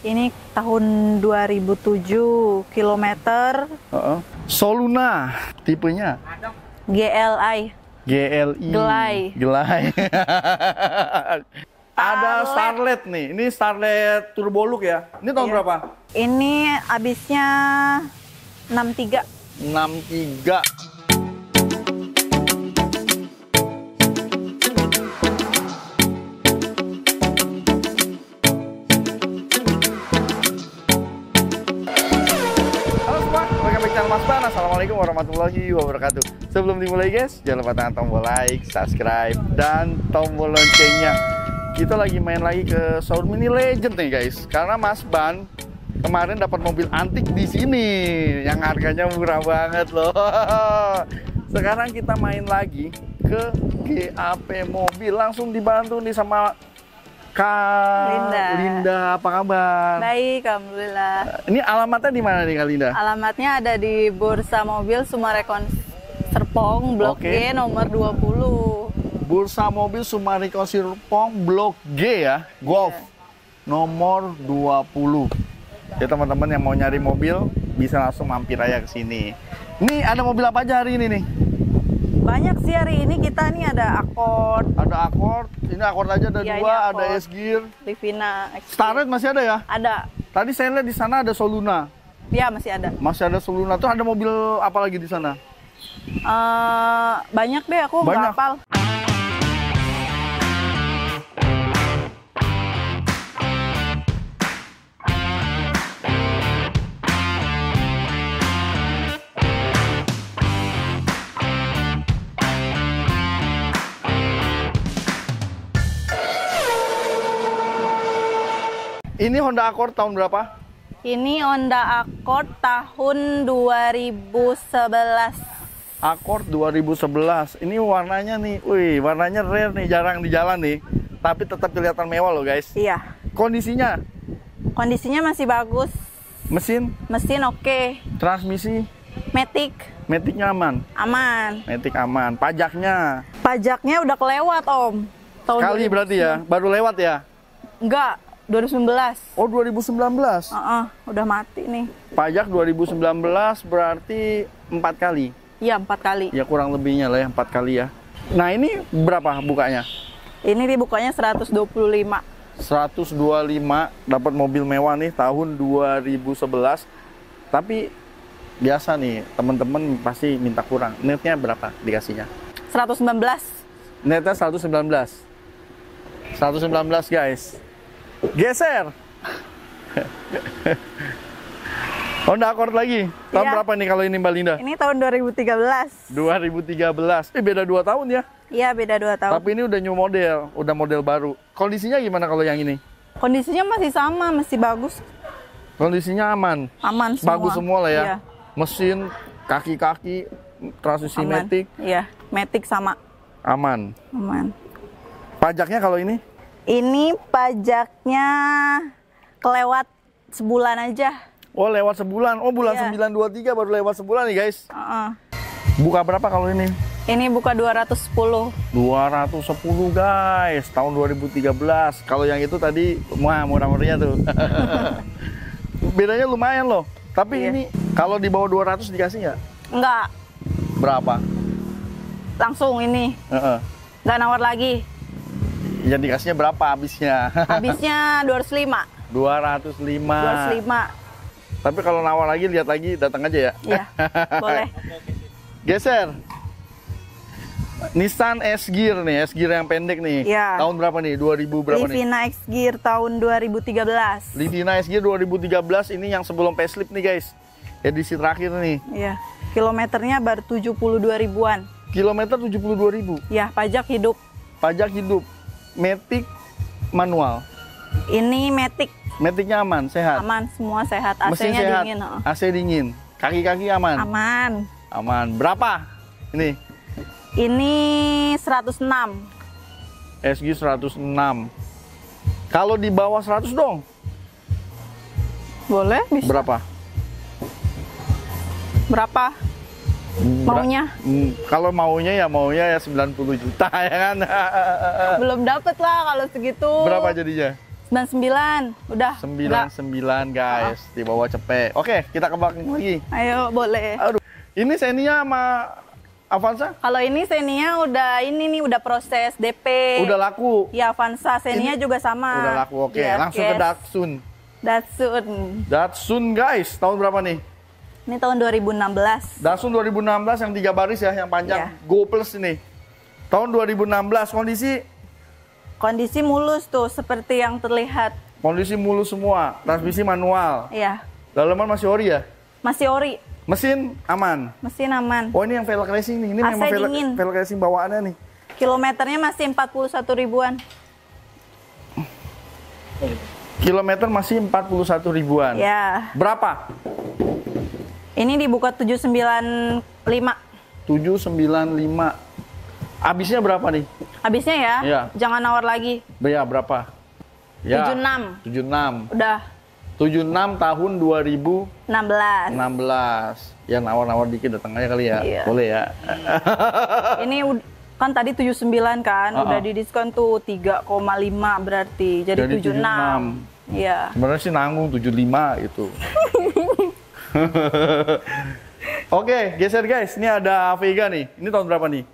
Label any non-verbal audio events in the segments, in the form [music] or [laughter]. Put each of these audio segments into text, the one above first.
Ini tahun 2007 kilometer. Uh -uh. Soluna tipenya. GLI. GLI. Gelai. Gelai. [laughs] Ada Starlet nih. Ini Starlet Look ya. Ini tahun iya. berapa? Ini abisnya 63. 63. warahmatullahi wabarakatuh Sebelum dimulai guys, jangan lupa tekan tombol like, subscribe, dan tombol loncengnya Kita lagi main lagi ke showroom Mini Legend nih guys Karena Mas Ban kemarin dapat mobil antik di sini Yang harganya murah banget loh [laughs] Sekarang kita main lagi ke GAP mobil Langsung dibantu nih sama Kak Linda. Linda, apa kabar? Baik, alhamdulillah. Ini alamatnya di mana nih Kak Linda? Alamatnya ada di Bursa Mobil Sumarekon Serpong, Blok okay. G nomor 20. Bursa Mobil Sumarekon Serpong, Blok G ya, Golf yeah. nomor 20. Ya teman-teman yang mau nyari mobil bisa langsung mampir aja ke sini. Nih ada mobil apa aja hari ini nih? banyak sih hari ini kita nih ada akord ada akord ini akord aja ada ya, dua ada es gear Livina Starlet masih ada ya ada tadi saya lihat di sana ada Soluna ya masih ada masih ada Soluna tuh ada mobil apa lagi di sana uh, banyak deh aku banyak. hafal Ini Honda Accord tahun berapa? Ini Honda Accord tahun 2011. Accord 2011. Ini warnanya nih, wih, warnanya rare nih, jarang di jalan nih. Tapi tetap kelihatan mewah loh, guys. Iya. Kondisinya? Kondisinya masih bagus. Mesin? Mesin oke. Okay. Transmisi? Matic. Maticnya aman? Aman. Matic aman. Pajaknya? Pajaknya udah kelewat, Om. Tahun Sekali 2000. berarti ya? Baru lewat ya? Enggak. 2019. Oh, 2019. Uh -uh, udah mati nih. Pajak 2019 berarti empat kali. Iya, empat kali. Ya kurang lebihnya lah ya, empat kali ya. Nah, ini berapa bukanya? Ini dibukanya 125. 125 dapat mobil mewah nih tahun 2011. Tapi biasa nih, teman-teman pasti minta kurang. Netnya berapa dikasihnya? 119. Netnya 119. 119 guys. Geser. Honda oh, Accord lagi. Tahun ya. berapa nih kalau ini Mbak Linda? Ini tahun 2013. 2013. Eh beda 2 tahun ya? Iya, beda 2 tahun. Tapi ini udah new model, udah model baru. Kondisinya gimana kalau yang ini? Kondisinya masih sama, masih bagus. Kondisinya aman. Aman semua. Bagus semua lah ya. Iya. Mesin, kaki-kaki, transmisi metik. Iya, metik sama. Aman. Aman. Pajaknya kalau ini? Ini pajaknya kelewat sebulan aja. Oh, lewat sebulan. Oh, bulan iya. 923 baru lewat sebulan nih, guys. Uh -uh. Buka berapa kalau ini? Ini buka 210. 210 guys, tahun 2013. Kalau yang itu tadi wah murah-murahnya tuh. [laughs] Bedanya lumayan loh. Tapi iya. ini kalau di bawah 200 dikasih nggak? Nggak. Berapa? Langsung ini. Uh -uh. Nggak nawar lagi. Yang dikasihnya berapa habisnya? [laughs] Habisnya 205. 205. 205. Tapi kalau nawar lagi lihat lagi datang aja ya. Iya. [laughs] boleh. Geser. Nissan S-Gear nih, S-Gear yang pendek nih. Ya. Tahun berapa nih? 2000 berapa Livina nih? Livina X-Gear tahun 2013. Livina S-Gear 2013 ini yang sebelum facelift nih guys. Edisi terakhir nih. Iya. Kilometernya baru 72 ribuan. Kilometer 72 ribu? Ya, pajak hidup. Pajak hidup. Matic manual? Ini Matic. matic nyaman sehat? Aman, semua sehat. AC-nya dingin. Oh. AC dingin. Kaki-kaki aman? Aman. Aman. Berapa ini? Ini 106. SG 106. Kalau di bawah 100 dong? Boleh, bisa. Berapa? Berapa? maunya hmm, kalau maunya ya maunya ya 90 juta [laughs] ya kan belum dapet lah kalau segitu berapa jadinya 99 udah 99 enggak. guys oh. di bawah cepet oke kita ke belakang lagi ayo boleh Aduh. ini Xenia sama Avanza? Kalau ini Xenia udah ini nih udah proses DP. Udah laku. Ya Avanza, Xenia juga sama. Udah laku. Oke, okay. Iya, yeah, langsung yes. ke Datsun. Datsun. Datsun guys, tahun berapa nih? Ini tahun 2016. Dasun 2016 yang tiga baris ya, yang panjang. Yeah. Go Plus ini. Tahun 2016 kondisi kondisi mulus tuh seperti yang terlihat. Kondisi mulus semua, transmisi manual. Iya. Yeah. Dalaman masih ori ya? Masih ori. Mesin aman. Mesin aman. Oh, ini yang velg racing nih. Ini AC memang velg, velg racing bawaannya nih. Kilometernya masih 41 ribuan. Kilometer masih 41 ribuan. Ya. Berapa? Ini dibuka 795. 795. Habisnya berapa nih? Habisnya ya? ya. Jangan nawar lagi. Ya, berapa? Ya. 76. 76. Udah. 76 tahun 2016. 16. Ya nawar-nawar dikit datang aja kali ya. Iya. Boleh ya. [laughs] ini kan tadi 79 kan, uh -uh. udah didiskon tuh 3,5 berarti. Jadi, Jadi 76. Iya. Sebenarnya sih nanggung 75 itu. [laughs] [laughs] Oke, geser guys. Ini ada Avega nih. Ini tahun berapa nih?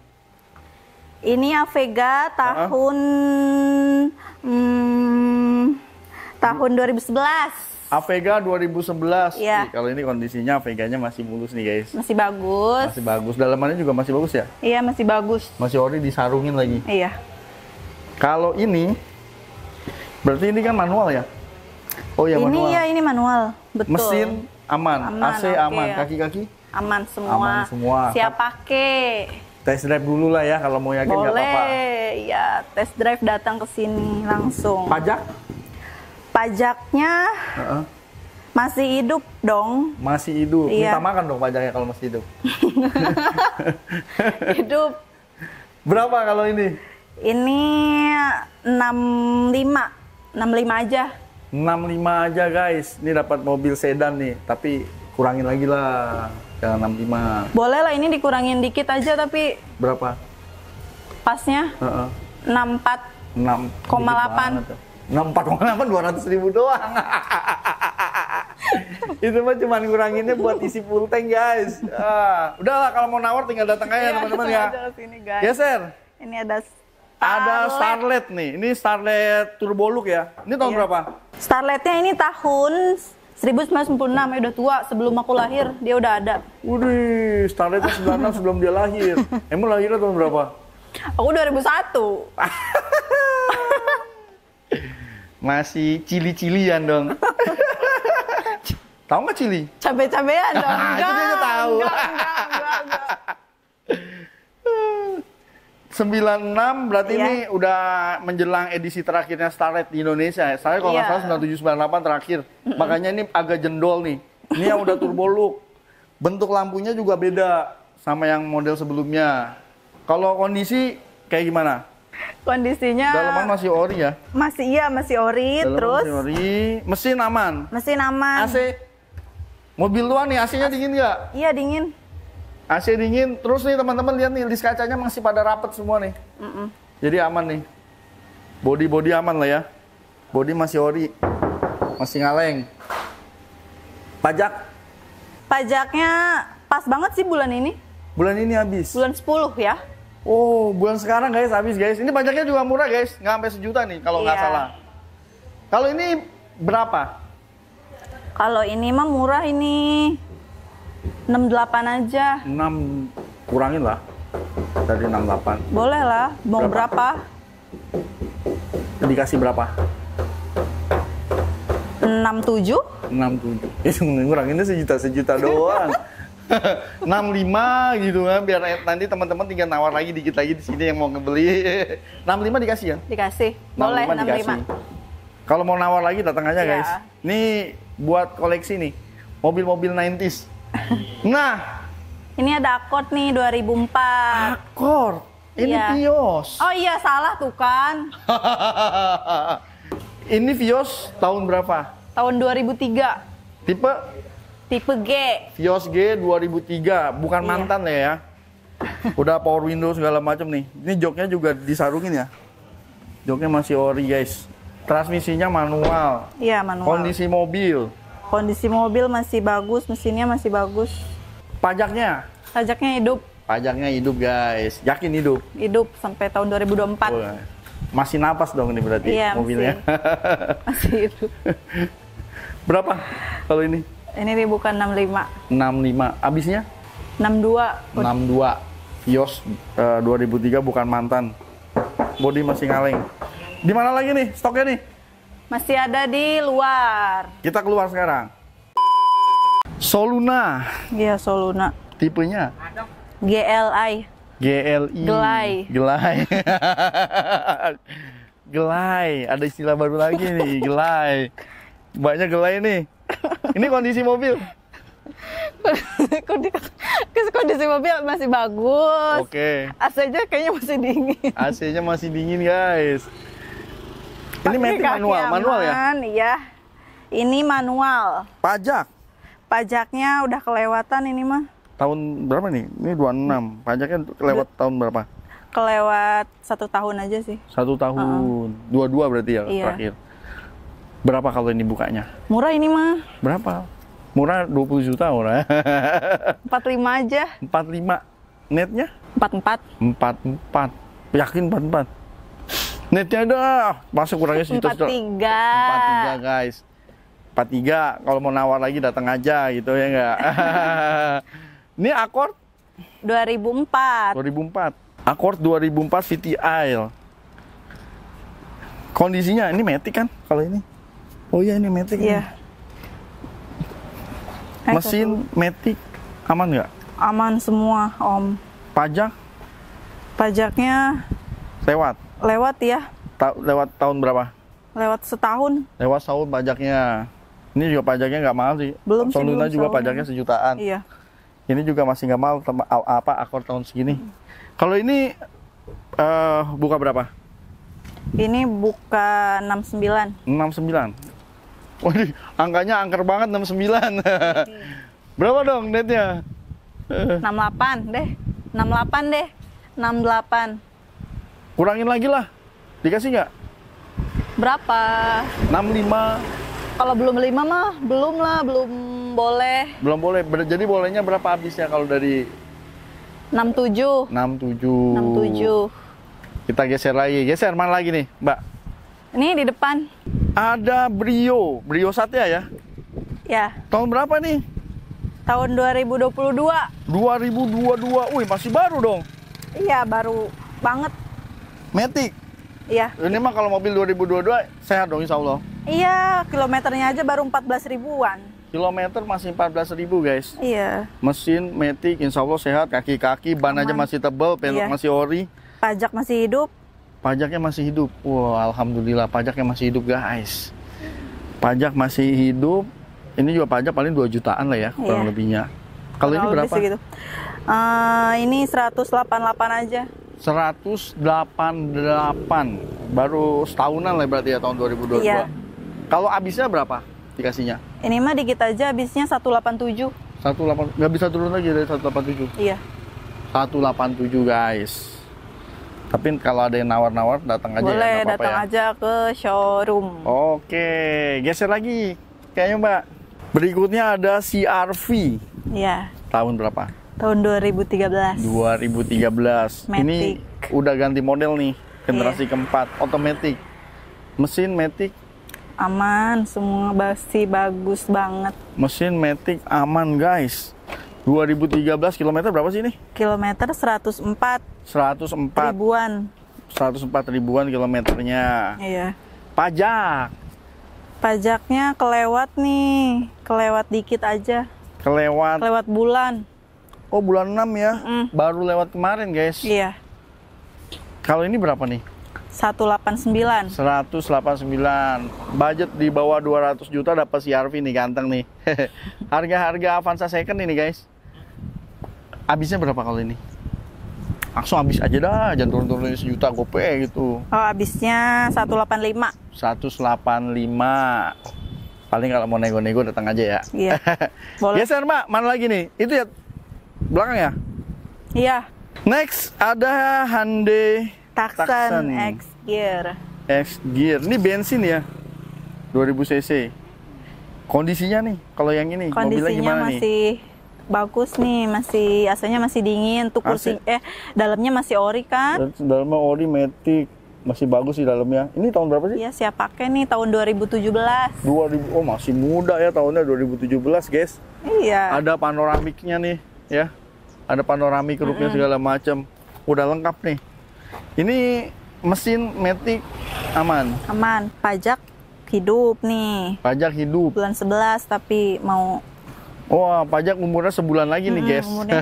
Ini Avega ya, tahun hmm, tahun 2011. Avega 2011. Iya. Nih, kalau ini kondisinya Aveganya masih mulus nih guys. Masih bagus. Masih bagus. Dalamannya juga masih bagus ya? Iya, masih bagus. Masih ori disarungin lagi. Iya. Kalau ini berarti ini kan manual ya? Oh ya manual. Ini ya ini manual. Betul. Mesin aman, aman AC okay. aman, kaki-kaki aman semua. Aman semua. Siap pakai. Test drive dulu lah ya kalau mau yakin nggak apa-apa. Boleh, ya test drive datang ke sini langsung. Pajak? Pajaknya uh -uh. masih hidup dong. Masih hidup. Iya. Minta makan dong pajaknya kalau masih hidup. [laughs] hidup. Berapa kalau ini? Ini 65. 65 aja. 65 aja guys. Ini dapat mobil sedan nih, tapi kurangin lagi lah. Jangan 65. Boleh lah ini dikurangin dikit aja tapi berapa? Pasnya? Uh -uh. 64 6,8 64,8 200 ribu doang. [laughs] itu mah cuman kuranginnya buat isi full tank guys. Ah, udahlah kalau mau nawar tinggal datang aja iya, teman-teman [laughs] ya. Ya sir. Ini ada Starlet. Ada Starlet nih. Ini Starlet turbo look ya. Ini tahun iya. berapa? Starletnya ini tahun 1996 ya udah tua sebelum aku lahir dia udah ada. Udah, Starlet 96 sebelum dia lahir. [laughs] Emang lahirnya tahun berapa? Aku 2001. [laughs] Masih cili-cilian dong. [laughs] Tahu nggak cili? Cabe-cabean dong. Enggak, enggak, enggak, enggak. 96 berarti iya. ini udah menjelang edisi terakhirnya Starlet di Indonesia ya. Starlet kalau nggak iya. salah 97 terakhir. Mm-hmm. Makanya ini agak jendol nih. Ini yang udah turbo look. Bentuk lampunya juga beda sama yang model sebelumnya. Kalau kondisi kayak gimana? Kondisinya dalaman masih ori ya? Masih iya, masih ori dalaman terus masih ori, mesin aman. Mesin aman. AC Mobil tua nih, AC-nya dingin nggak? Iya, dingin. AC dingin, terus nih teman-teman lihat nih list kacanya masih pada rapet semua nih. Mm -mm. Jadi aman nih. Body-body aman lah ya. Body masih ori. Masih ngaleng. Pajak? Pajaknya pas banget sih bulan ini. Bulan ini habis. Bulan 10 ya. Oh, bulan sekarang guys habis guys. Ini pajaknya juga murah guys, nggak sampai sejuta nih kalau nggak iya. salah. Kalau ini berapa? Kalau ini mah murah ini enam delapan aja. enam kurangin lah. Dari delapan Boleh lah. Mau berapa? berapa? Dikasih berapa? 67? 67. Itu nguranginnya sejuta sejuta doang. [laughs] enam lima gitu kan biar nanti teman-teman tinggal nawar lagi dikit lagi di sini yang mau ngebeli. [laughs] enam lima dikasih ya? Dikasih. Boleh 65. 65. Kalau mau nawar lagi datang aja ya. guys. Ini buat koleksi nih. Mobil-mobil 90s. Nah. Ini ada akord nih 2004. Akord. Ini iya. Vios. Oh iya salah tuh kan. [laughs] ini Vios tahun berapa? Tahun 2003. Tipe? Tipe G. Vios G 2003, bukan iya. mantan ya ya. [laughs] Udah power window segala macam nih. Ini joknya juga disarungin ya. Joknya masih ori guys. Transmisinya manual. Iya manual. Kondisi mobil. Kondisi mobil masih bagus, mesinnya masih bagus. Pajaknya? Pajaknya hidup. Pajaknya hidup guys, yakin hidup. Hidup sampai tahun 2024. Oh, Masih napas dong ini berarti iya, mobilnya. Masih, [laughs] masih hidup. [laughs] Berapa kalau ini? Ini bukan 65. 65. Abisnya? 62. 62. Yos uh, 2003 bukan mantan. Body masih ngaleng. Di mana lagi nih stoknya nih? Masih ada di luar. Kita keluar sekarang. Soluna. Iya, Soluna. Tipenya? GLI. GLI. Gelai. Gelai. gelai. [laughs] Ada istilah baru lagi nih, gelai. [laughs] Banyak gelai nih. Ini kondisi mobil. kondisi, kondisi mobil masih bagus. Oke. Okay. AC-nya kayaknya masih dingin. AC-nya masih dingin, guys. Ini manual, aman, manual ya? Iya. Ini manual. Pajak. Pajaknya udah kelewatan ini mah. Tahun berapa nih? Ini 26. Pajaknya kelewat Duh. tahun berapa? Kelewat satu tahun aja sih. Satu tahun. Uh-uh. Dua-dua berarti ya iya. terakhir. Berapa kalau ini bukanya? Murah ini mah. Berapa? Murah 20 juta murah. 45 [laughs] aja. 45. Netnya? 44. 44. Yakin 44? Netnya dah masuk kurangnya situ. Empat tiga. Empat tiga guys. Empat tiga. Kalau mau nawar lagi datang aja gitu ya enggak. [laughs] Ini Accord 2004. 2004. Accord 2004 VTI. Kondisinya ini metik kan kalau ini. Oh iya ini metik. Kan? Iya. Kan? Mesin metik aman nggak? Aman semua, Om. Pajak? Pajaknya lewat lewat ya. Ta lewat tahun berapa? Lewat setahun. Lewat setahun pajaknya. Ini juga pajaknya nggak mahal sih. Belum sih, belum juga setahun. pajaknya sejutaan. Iya. Ini juga masih nggak mahal apa akor tahun segini. Kalau ini uh, buka berapa? Ini buka 69. 69. Waduh, angkanya angker banget 69. [laughs] berapa dong netnya? 68 deh. 68 deh. 68 kurangin lagi lah dikasih nggak berapa 65 kalau belum lima mah belum lah belum boleh belum boleh jadi bolehnya berapa ya kalau dari 67 67 67 kita geser lagi geser mana lagi nih mbak ini di depan ada Brio Brio Satya ya ya tahun berapa nih tahun 2022 2022 wih masih baru dong iya baru banget Matic. Iya. Ini mah kalau mobil 2022 sehat dong insya Allah. Iya, kilometernya aja baru 14 ribuan. Kilometer masih 14 ribu guys. Iya. Mesin Matic insya Allah sehat, kaki-kaki, ban Aman. aja masih tebal, pelok iya. masih ori. Pajak masih hidup. Pajaknya masih hidup. Wah, wow, alhamdulillah pajaknya masih hidup guys. Pajak masih hidup. Ini juga pajak paling 2 jutaan lah ya, kurang iya. lebihnya. Kalau ini berapa? Uh, ini 188 aja. 188 baru setahunan lah berarti ya tahun 2022. Iya. Kalau habisnya berapa dikasihnya? Ini mah dikit aja habisnya 187. 18 nggak bisa turun lagi dari 187. Iya. 187 guys. Tapi kalau ada yang nawar-nawar datang aja ya, Boleh, ya, datang ya. aja ke showroom. Oke, geser lagi. Kayaknya Mbak. Berikutnya ada CRV. Iya. Tahun berapa? Tahun 2013. 2013. Matic. Ini udah ganti model nih, generasi yeah. keempat, otomatis. Mesin Matic aman, semua basi bagus banget. Mesin Matic aman, guys. 2013 kilometer berapa sih ini? Kilometer 104. 104 ribuan. 104 ribuan kilometernya. Iya. Pajak. Pajaknya kelewat nih, kelewat dikit aja. Kelewat. Kelewat bulan. Oh bulan 6 ya, mm. baru lewat kemarin guys. Iya. Kalau ini berapa nih? 189. 189. Budget di bawah 200 juta dapat si CRV nih ganteng nih. [laughs] Harga-harga Avanza second ini guys. Abisnya berapa kalau ini? Langsung abis aja dah, jangan turun turun sejuta gope gitu. Oh, habisnya 185. 185 paling kalau mau nego-nego datang aja ya. Iya. [laughs] Boleh. yes, serma, mana lagi nih? Itu ya belakang ya? Iya. Next ada hande Tucson, Tucson. X Gear. X Gear. Ini bensin ya. 2000 cc. Kondisinya nih kalau yang ini Kondisinya mobilnya gimana masih nih? bagus nih masih asalnya masih dingin tuh kursi Asik. eh dalamnya masih ori kan dalamnya ori metik masih bagus di dalamnya ini tahun berapa sih? Iya siap pakai nih tahun 2017 2000 oh masih muda ya tahunnya 2017 guys iya ada panoramiknya nih ya ada panorami roofnya mm -hmm. segala macam udah lengkap nih ini mesin metik aman aman pajak hidup nih pajak hidup bulan 11 tapi mau wah pajak umurnya sebulan lagi nih guys [laughs] lagi.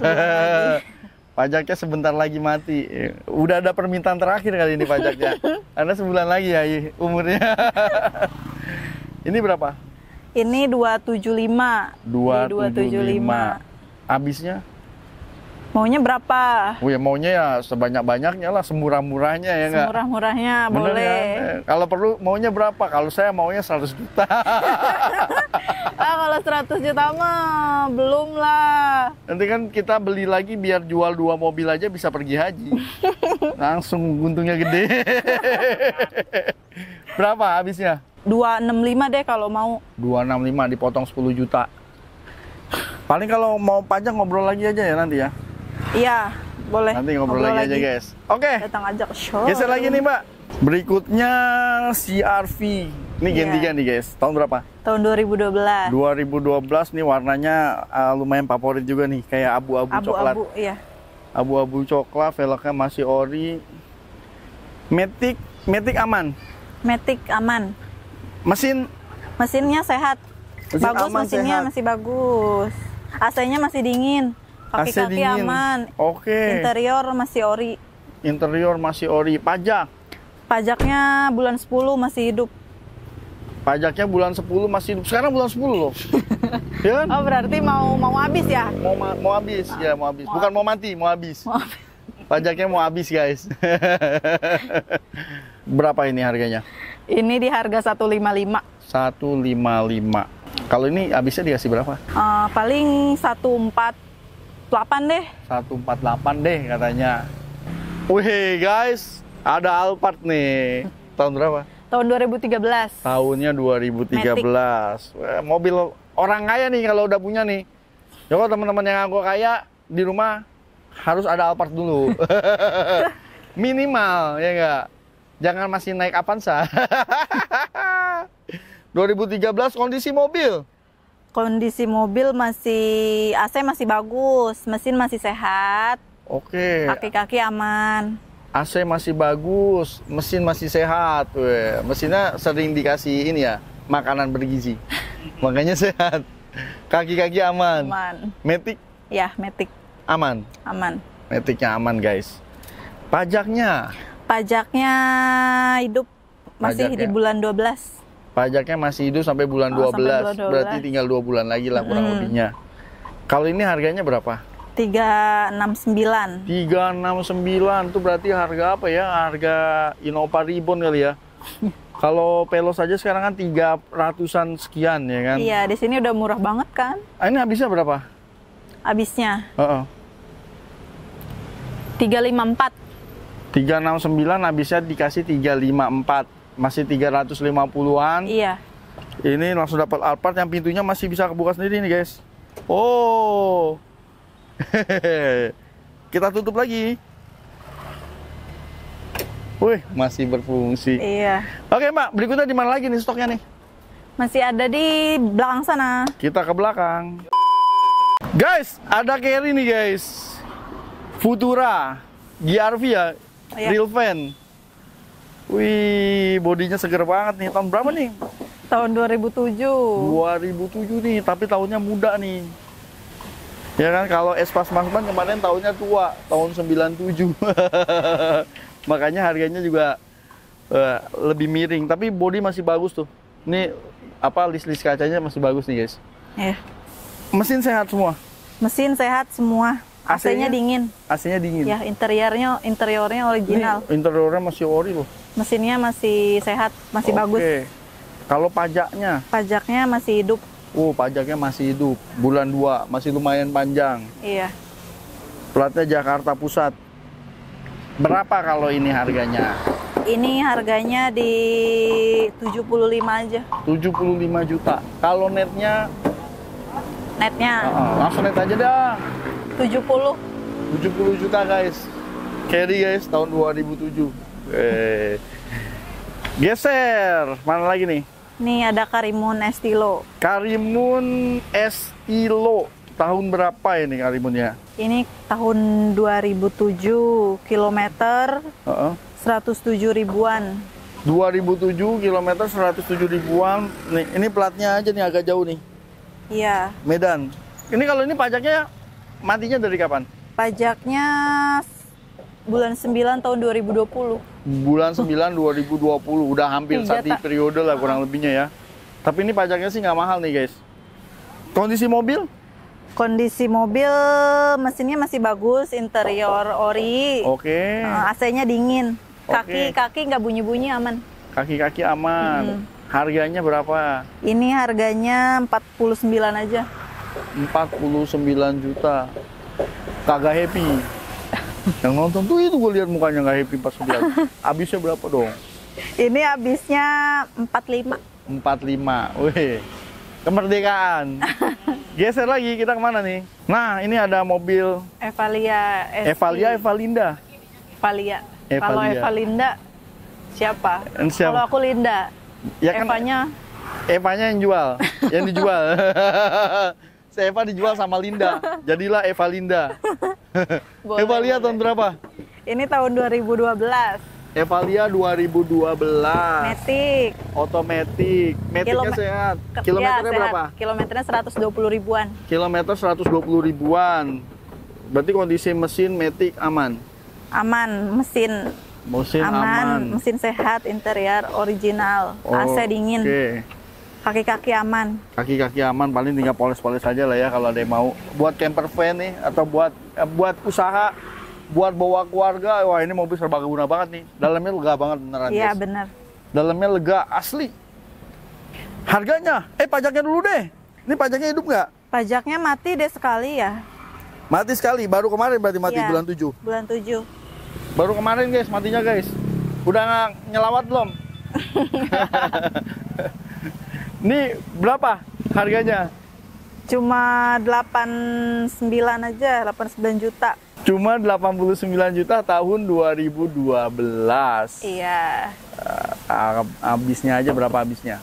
pajaknya sebentar lagi mati udah ada permintaan terakhir kali ini pajaknya karena [laughs] sebulan lagi ya umurnya [laughs] ini berapa ini 275 275 275 habisnya? Maunya berapa? Oh ya maunya ya sebanyak-banyaknya lah, semurah-murahnya ya enggak? Semurah-murahnya boleh. Ya? Kalau perlu maunya berapa? Kalau saya maunya 100 juta. [laughs] ah, kalau 100 juta mah belum lah. Nanti kan kita beli lagi biar jual dua mobil aja bisa pergi haji. [laughs] Langsung untungnya gede. [laughs] berapa habisnya? 265 deh kalau mau. 265 dipotong 10 juta. Paling kalau mau panjang ngobrol lagi aja ya nanti ya. Iya, boleh. Nanti ngobrol, ngobrol lagi, lagi aja guys. Oke. Okay. Datang aja ke show. Geser lagi nih mbak. Berikutnya CRV. Ini iya. ganti yeah. nih guys. Tahun berapa? Tahun 2012. 2012 nih warnanya uh, lumayan favorit juga nih. Kayak abu-abu coklat. Abu-abu, iya. Abu-abu coklat, velgnya masih ori. Metik metik aman. Metik aman. Mesin? Mesinnya sehat. Masih bagus aman, mesinnya sehat. masih bagus. AC-nya masih dingin. Kaki AC kaki aman. Oke. Okay. Interior masih ori. Interior masih ori. Pajak. Pajaknya bulan 10 masih hidup. Pajaknya bulan 10 masih hidup. Sekarang bulan 10 loh. [laughs] ya kan? Oh, berarti mau mau habis ya? Mau mau habis ah, ya, mau habis. Bukan mau mati, mau habis. Mau habis. Pajaknya mau habis, guys. [laughs] Berapa ini harganya? Ini di harga 155. 155. Kalau ini habisnya dikasih berapa? Uh, paling 148 deh. 148 deh katanya. Wih guys, ada Alphard nih. Tahun berapa? Tahun 2013. Tahunnya 2013. Matic. Eh, mobil orang kaya nih kalau udah punya nih. Joko ya, teman-teman yang aku kaya di rumah harus ada Alphard dulu. [laughs] [laughs] Minimal ya enggak. Jangan masih naik Avanza. [laughs] 2013 kondisi mobil? Kondisi mobil masih AC masih bagus, mesin masih sehat. Oke. Okay. Kaki-kaki aman. AC masih bagus, mesin masih sehat. Weh. Mesinnya sering dikasih ini ya, makanan bergizi. [laughs] Makanya sehat. Kaki-kaki aman. Aman. Metik? Ya, metik. Aman. Aman. Metiknya aman, guys. Pajaknya? Pajaknya hidup masih Pajaknya. di bulan 12 pajaknya masih hidup sampai bulan, oh, ah, 12. Sampai 12 berarti tinggal dua bulan lagi lah kurang hmm. lebihnya kalau ini harganya berapa 369 369 itu berarti harga apa ya harga Innova Ribbon kali ya [laughs] kalau Pelo saja sekarang kan 300-an sekian ya kan iya di sini udah murah banget kan ah, ini habisnya berapa habisnya uh -uh. 354 369 habisnya dikasih 354 masih 350-an. Iya. Ini langsung dapat Alphard yang pintunya masih bisa kebuka sendiri nih, guys. Oh. [laughs] Kita tutup lagi. Wih, masih berfungsi. Iya. Oke, Mbak, berikutnya di mana lagi nih stoknya nih? Masih ada di belakang sana. Kita ke belakang. Guys, ada carry nih, guys. Futura, GRV ya, oh, iya. real fan Wih, bodinya seger banget nih. Tahun berapa nih? Tahun 2007. 2007 nih, tapi tahunnya muda nih. Ya kan, kalau Espas Masman kemarin tahunnya tua, tahun 97. [laughs] Makanya harganya juga uh, lebih miring, tapi bodi masih bagus tuh. Ini apa list-list kacanya masih bagus nih guys. Iya. Mesin sehat semua. Mesin sehat semua. AC-nya dingin. AC-nya dingin. Ya, interiornya interiornya original. Ini interiornya masih ori loh mesinnya masih sehat, masih okay. bagus. Kalau pajaknya? Pajaknya masih hidup. Oh, pajaknya masih hidup. Bulan 2, masih lumayan panjang. Iya. Platnya Jakarta Pusat. Berapa kalau ini harganya? Ini harganya di 75 aja. 75 juta. Kalau netnya? Netnya? Uh, langsung net aja dah. 70. 70 juta guys. Carry guys tahun 2007. Eh, geser, mana lagi nih? Nih ada Karimun Estilo. Karimun Estilo. Tahun berapa ini Karimunnya? Ini tahun 2007, kilometer uh -uh. 107 ribuan. 2007 kilometer 107 ribuan. Nih, ini platnya aja nih agak jauh nih. Iya. Medan. Ini kalau ini pajaknya matinya dari kapan? Pajaknya bulan 9 tahun 2020 bulan 9 2020 udah hampir iya, satu periode lah kurang lebihnya ya. Tapi ini pajaknya sih nggak mahal nih guys. Kondisi mobil? Kondisi mobil mesinnya masih bagus, interior ori. Oke. Okay. Eh, AC-nya dingin. Kaki-kaki nggak bunyi-bunyi aman. Kaki-kaki aman. Hmm. Harganya berapa? Ini harganya 49 aja. 49 juta. Kagak happy yang nonton tuh itu gue lihat mukanya nggak happy pas sebelah [laughs] abisnya berapa dong ini abisnya 45 45 wih kemerdekaan [laughs] geser lagi kita kemana nih nah ini ada mobil Evalia Evalia Evalinda Evalia kalau Evalinda siapa, siapa? kalau aku Linda ya kan, Evanya kan, Evanya yang jual yang dijual [laughs] si Eva dijual sama Linda. Jadilah Eva Linda. [laughs] boleh, Eva Lia tahun berapa? Ini tahun 2012. Eva Lia 2012. Matic. Otomatik. Metiknya Kilome sehat. Kilometernya ya, sehat. berapa? Kilometernya 120 ribuan. Kilometer 120 ribuan. Berarti kondisi mesin metik aman? Aman, mesin. Mesin aman. aman. Mesin sehat, interior original, oh, AC dingin. Okay. Kaki-kaki aman. Kaki-kaki aman, paling tinggal poles-poles aja lah ya kalau ada yang mau. Buat camper van nih atau buat eh, buat usaha, buat bawa keluarga, wah ini mobil serbaguna banget nih. Dalamnya lega banget beneran. Iya bener. Dalamnya lega asli. Harganya, eh pajaknya dulu deh. Ini pajaknya hidup nggak? Pajaknya mati deh sekali ya. Mati sekali, baru kemarin berarti mati ya, bulan 7? Bulan 7. Baru kemarin guys, matinya guys. Udah nyelawat belum? [laughs] Ini berapa harganya? Cuma 89 aja, 89 juta. Cuma 89 juta tahun 2012. Iya. Uh, ah, ah, abisnya aja berapa abisnya?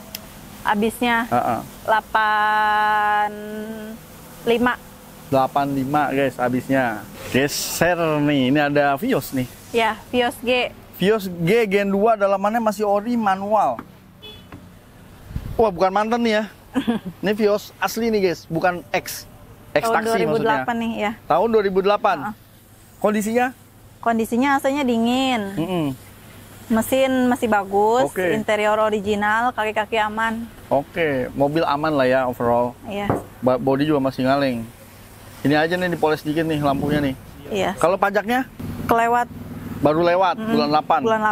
Abisnya? Uh -uh. 85. 85 guys abisnya. Geser nih, ini ada Vios nih. Ya, Vios G. Vios G Gen 2 dalamannya masih ori manual. Wah bukan mantan nih ya. [laughs] ini Vios asli nih guys, bukan X. X tahun taksi 2008 maksudnya. nih ya. Tahun 2008. Uh delapan. Kondisinya? Kondisinya aslinya dingin. Mm -mm. Mesin masih bagus, okay. interior original, kaki-kaki aman. Oke, okay. mobil aman lah ya overall. Iya. Yeah. Body juga masih ngaleng. Ini aja nih dipoles dikit nih lampunya nih. Iya. Yes. Kalau pajaknya? Kelewat. Baru lewat mm -hmm. bulan 8. Bulan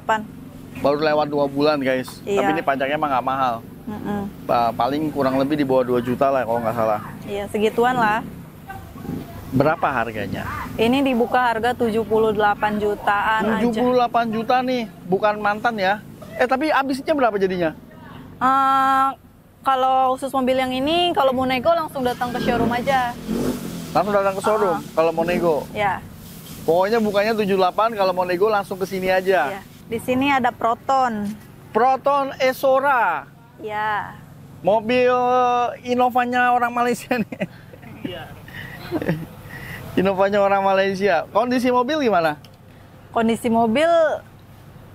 8. Baru lewat dua bulan, guys. Iya. Tapi ini pajaknya emang nggak mahal. Mm -uh. Paling kurang lebih di bawah 2 juta lah kalau nggak salah. Iya, segituan lah. Berapa harganya? Ini dibuka harga 78 jutaan 78 aja. juta nih, bukan mantan ya. Eh, tapi habisnya berapa jadinya? Uh, kalau khusus mobil yang ini, kalau mau nego langsung datang ke showroom aja. Langsung datang ke showroom uh kalau mau nego? Ya. Yeah. Pokoknya bukanya 78, kalau mau nego langsung ke sini aja. Yeah. Di sini ada Proton. Proton Esora. Ya. Mobil Innovanya orang Malaysia nih. Iya. Innovanya orang Malaysia. Kondisi mobil gimana? Kondisi mobil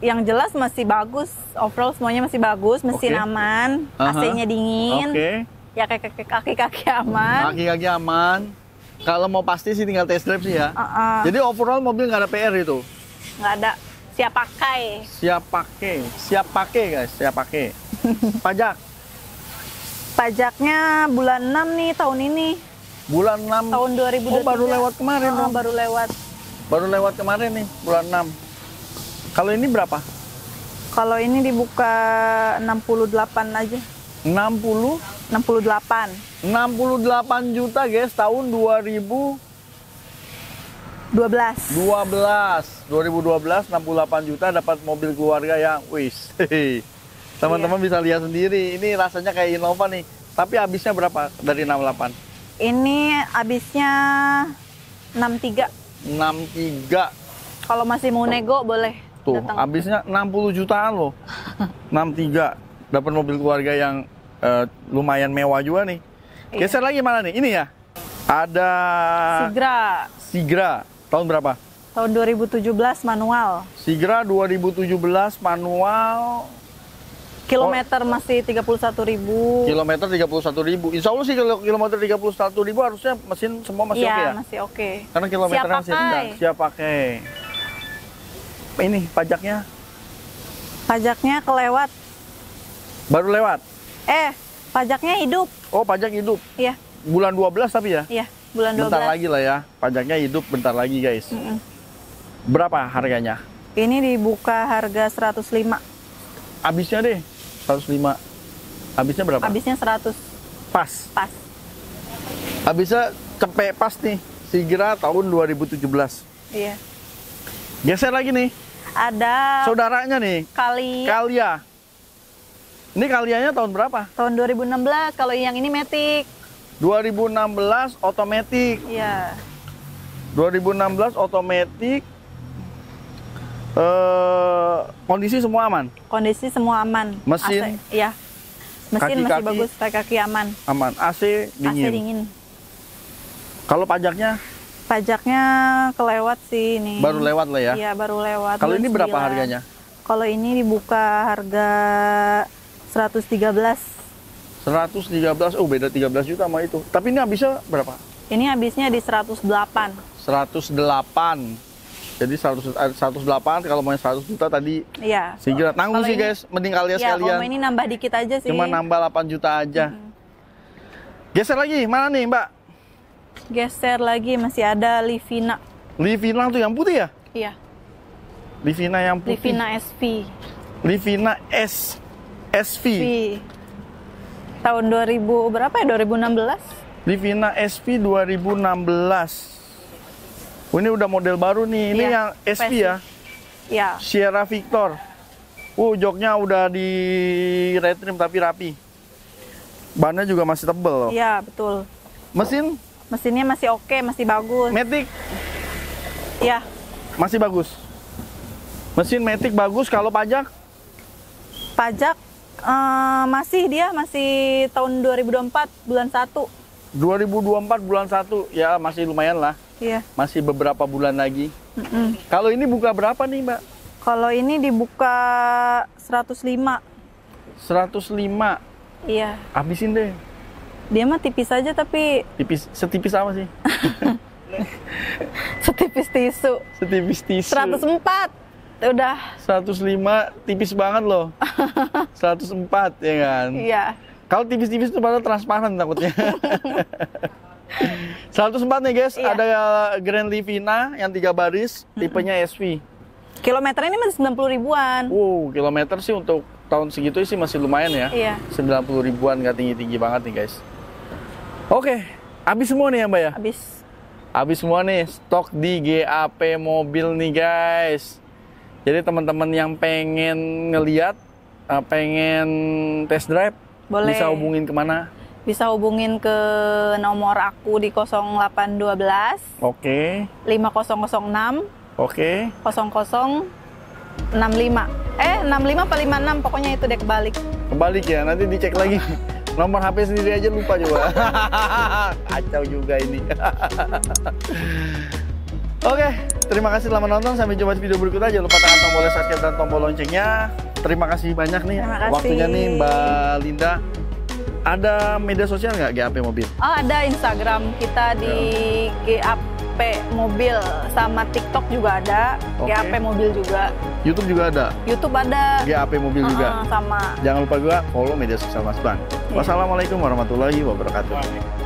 yang jelas masih bagus. Overall semuanya masih bagus, mesin okay. aman, uh -huh. AC-nya dingin. Oke. Okay. Ya kaki-kaki aman. Kaki-kaki aman. Kalau mau pasti sih tinggal test drive sih ya. Uh -uh. Jadi overall mobil nggak ada PR itu? Nggak ada. Siap pakai. Siap pakai. Siap pakai guys, siap pakai. [laughs] Pajak. Pajaknya bulan 6 nih tahun ini. Bulan 6. Tahun 2020 Oh, baru lewat kemarin. Oh, baru lewat. Baru lewat kemarin nih, bulan 6. Kalau ini berapa? Kalau ini dibuka 68 aja. 60 68. 68 juta guys tahun 2000 12. 12. 2012 68 juta dapat mobil keluarga yang wis. Teman-teman iya. bisa lihat sendiri. Ini rasanya kayak Innova nih. Tapi habisnya berapa dari 68? Ini habisnya 63. 63. Kalau masih mau nego boleh. Tuh, habisnya habisnya 60 jutaan loh. 63 dapat mobil keluarga yang uh, lumayan mewah juga nih. Iya. Geser lagi mana nih? Ini ya. Ada Sigra. Sigra Tahun berapa? Tahun 2017 manual. Sigra 2017 manual. Kilometer oh, masih 31 ribu. Kilometer 31 ribu. Insya Allah sih kalau kilometer 31 ribu harusnya mesin semua masih ya, oke okay ya? masih oke. Okay. Karena kilometer masih rendah. Siap pakai. Ini pajaknya? Pajaknya kelewat. Baru lewat? Eh, pajaknya hidup. Oh, pajak hidup? Iya. Bulan 12 tapi ya? Iya bulan 12. Bentar lagi lah ya, pajaknya hidup bentar lagi guys. Mm -mm. Berapa harganya? Ini dibuka harga 105. Habisnya deh, 105. Habisnya berapa? Habisnya 100. Pas. Pas. Habisnya cepet pas nih, Sigra tahun 2017. Iya. Geser lagi nih. Ada saudaranya nih. Kali Kalia. Ini kalianya tahun berapa? Tahun 2016 kalau yang ini metik. 2016 otomatis. Iya. 2016 otomatis eh kondisi semua aman. Kondisi semua aman. Mesin? AC, ya. Mesin kaki -kaki, masih bagus, kaki-kaki aman. Aman. AC dingin. AC dingin. Kalau pajaknya? Pajaknya kelewat sih ini. Baru lewat lah ya. Iya, baru lewat. Kalau ini berapa harganya? Kalau ini dibuka harga 113. 113. Oh, beda 13 juta sama itu. Tapi ini habisnya berapa? Ini habisnya di 108. 108. Jadi 100, 108 eh, kalau mau 100 juta tadi iya. segera tanggung sih guys, mending kalian iya, sekalian. Iya, ini nambah dikit aja sih. Cuma nambah 8 juta aja. Mm -hmm. Geser lagi, mana nih Mbak? Geser lagi masih ada Livina. Livina tuh yang putih ya? Iya. Livina yang putih. Livina SV. Livina S SV. SV tahun 2000 berapa ya 2016 Livina SP 2016 oh, ini udah model baru nih ini iya. ya, yang SP ya ya Sierra Victor uh joknya udah di red trim tapi rapi bannya juga masih tebel loh iya betul mesin mesinnya masih oke masih bagus Metik. ya masih bagus mesin metik bagus kalau pajak pajak Uh, masih dia masih tahun 2024 bulan 1. 2024 bulan 1 ya masih lumayan lah. Iya. Masih beberapa bulan lagi. Mm -mm. Kalau ini buka berapa nih, Mbak? Kalau ini dibuka 105. 105. Iya. Habisin deh. Dia mah tipis aja tapi tipis setipis sama sih. [laughs] setipis tisu. Setipis tisu. 104 udah 105 tipis banget loh 104 [laughs] ya kan iya kalau tipis-tipis itu pada transparan takutnya 104 [laughs] nih guys iya. ada uh, Grand Livina yang tiga baris mm -hmm. tipenya SV kilometernya ini masih 90 ribuan wow kilometer sih untuk tahun segitu sih masih lumayan ya iya 90 ribuan gak tinggi-tinggi banget nih guys oke habis semua nih ya mbak ya habis habis semua nih stok di GAP mobil nih guys jadi teman-teman yang pengen ngeliat, eh, pengen test drive, Boleh. bisa hubungin kemana? Bisa hubungin ke nomor aku di 0812. Oke. Okay. 5006. Oke. Okay. 0065. Eh, 65 apa 56 pokoknya itu deh kebalik. Kebalik ya, nanti dicek lagi. [laughs] Nomor HP sendiri aja lupa juga. [laughs] Kacau juga ini. [laughs] Oke, terima kasih telah menonton. Sampai jumpa di video berikutnya. Jangan lupa tekan tombol subscribe dan tombol loncengnya. Terima kasih banyak nih kasih. waktunya nih Mbak Linda. Ada media sosial nggak GAP Mobil? Oh, ada Instagram kita di yeah. GAP Mobil sama TikTok juga ada, okay. GAP Mobil juga. YouTube juga ada. YouTube ada. GAP Mobil uh huh juga. Sama. Jangan lupa juga follow media sosial Mas Bang. Yeah. Wassalamualaikum warahmatullahi wabarakatuh.